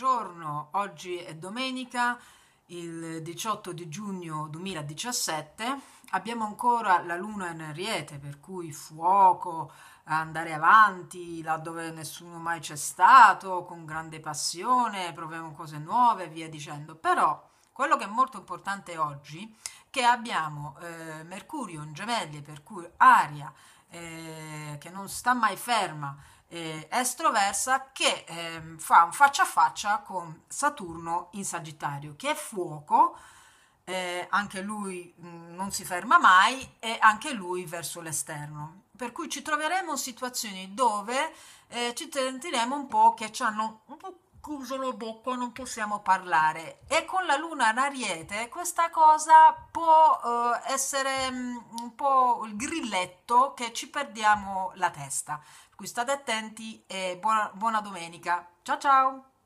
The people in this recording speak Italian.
buongiorno, oggi è domenica, il 18 di giugno 2017, abbiamo ancora la luna in riete, per cui fuoco, andare avanti laddove nessuno mai c'è stato, con grande passione, proviamo cose nuove e via dicendo, però quello che è molto importante oggi è che abbiamo eh, Mercurio in gemelli, per cui aria eh, che non sta mai ferma, eh, estroversa che eh, fa un faccia a faccia con Saturno in Sagittario, che è fuoco, eh, anche lui mm, non si ferma mai e anche lui verso l'esterno. Per cui ci troveremo in situazioni dove eh, ci sentiremo un po' che ci hanno un po' scusalo dopo non possiamo parlare. E con la luna in ariete questa cosa può eh, essere mm, un po' il grilletto che ci perdiamo la testa. qui state attenti e buona, buona domenica. Ciao ciao!